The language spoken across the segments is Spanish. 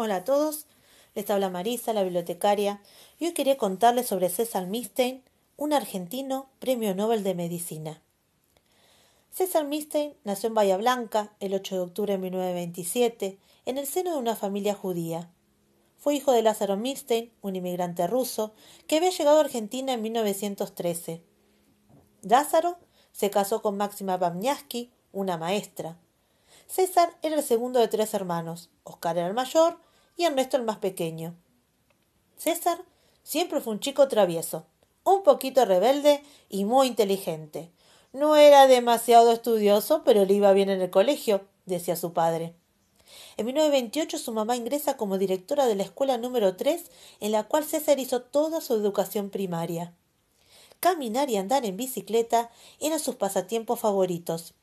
Hola a todos, les habla Marisa, la bibliotecaria, y hoy quería contarles sobre César Milstein, un argentino premio Nobel de Medicina. César Milstein nació en Bahía Blanca el 8 de octubre de 1927 en el seno de una familia judía. Fue hijo de Lázaro Milstein, un inmigrante ruso, que había llegado a Argentina en 1913. Lázaro se casó con Máxima Pavniaski, una maestra. César era el segundo de tres hermanos. Oscar era el mayor, y Ernesto el más pequeño. César siempre fue un chico travieso, un poquito rebelde y muy inteligente. No era demasiado estudioso, pero le iba bien en el colegio, decía su padre. En 1928 su mamá ingresa como directora de la escuela número 3, en la cual César hizo toda su educación primaria. Caminar y andar en bicicleta eran sus pasatiempos favoritos.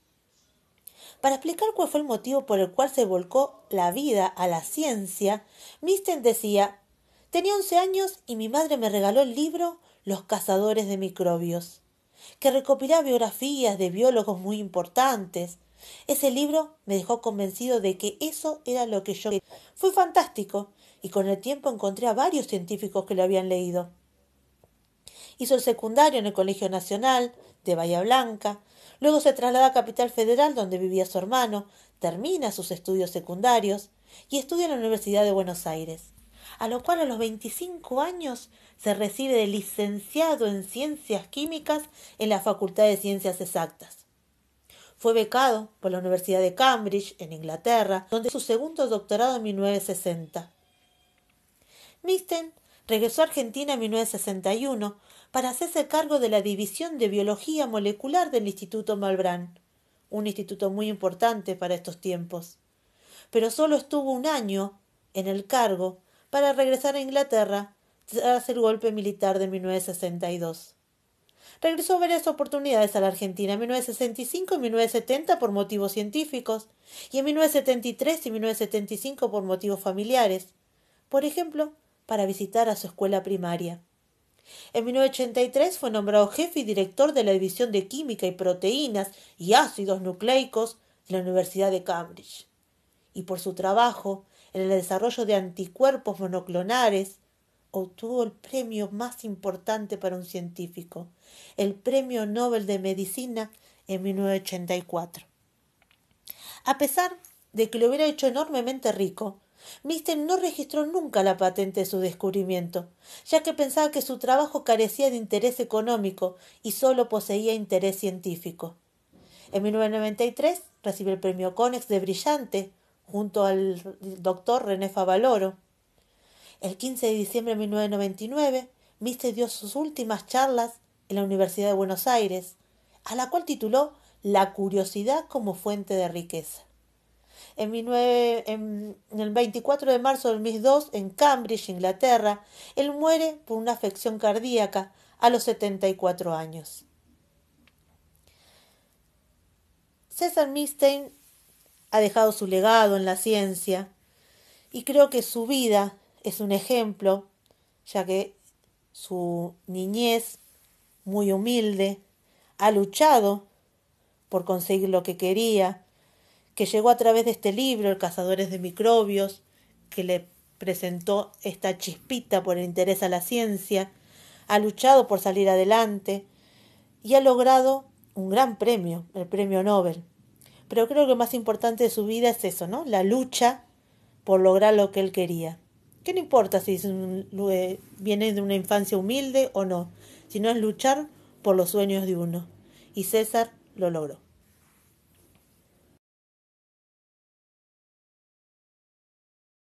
Para explicar cuál fue el motivo por el cual se volcó la vida a la ciencia, Misten decía, tenía 11 años y mi madre me regaló el libro Los cazadores de microbios, que recopilaba biografías de biólogos muy importantes. Ese libro me dejó convencido de que eso era lo que yo quería. Fue fantástico y con el tiempo encontré a varios científicos que lo habían leído. Hizo el secundario en el Colegio Nacional de Bahía Blanca, Luego se traslada a Capital Federal, donde vivía su hermano, termina sus estudios secundarios y estudia en la Universidad de Buenos Aires, a lo cual a los 25 años se recibe de licenciado en Ciencias Químicas en la Facultad de Ciencias Exactas. Fue becado por la Universidad de Cambridge, en Inglaterra, donde su segundo doctorado en 1960. Misten regresó a Argentina en 1961 para hacerse cargo de la División de Biología Molecular del Instituto Malbrán, un instituto muy importante para estos tiempos. Pero solo estuvo un año en el cargo para regresar a Inglaterra tras el golpe militar de 1962. Regresó varias oportunidades a la Argentina en 1965 y 1970 por motivos científicos y en 1973 y 1975 por motivos familiares, por ejemplo, para visitar a su escuela primaria. En 1983 fue nombrado jefe y director de la División de Química y Proteínas y Ácidos Nucleicos de la Universidad de Cambridge. Y por su trabajo en el desarrollo de anticuerpos monoclonales, obtuvo el premio más importante para un científico, el Premio Nobel de Medicina en 1984. A pesar de que lo hubiera hecho enormemente rico, Mister no registró nunca la patente de su descubrimiento, ya que pensaba que su trabajo carecía de interés económico y solo poseía interés científico. En 1993 recibió el premio Conex de Brillante junto al doctor René Favaloro. El 15 de diciembre de 1999, Mister dio sus últimas charlas en la Universidad de Buenos Aires, a la cual tituló La curiosidad como fuente de riqueza en, el 24 de marzo del 2002 en Cambridge, Inglaterra. Él muere por una afección cardíaca a los 74 años. César Milstein ha dejado su legado en la ciencia y creo que su vida es un ejemplo, ya que su niñez, muy humilde, ha luchado por conseguir lo que quería, que llegó a través de este libro, El Cazadores de Microbios, que le presentó esta chispita por el interés a la ciencia, ha luchado por salir adelante y ha logrado un gran premio, el premio Nobel. Pero creo que lo más importante de su vida es eso, ¿no? La lucha por lograr lo que él quería. Que no importa si eh, viene de una infancia humilde o no? Sino es luchar por los sueños de uno. Y César lo logró.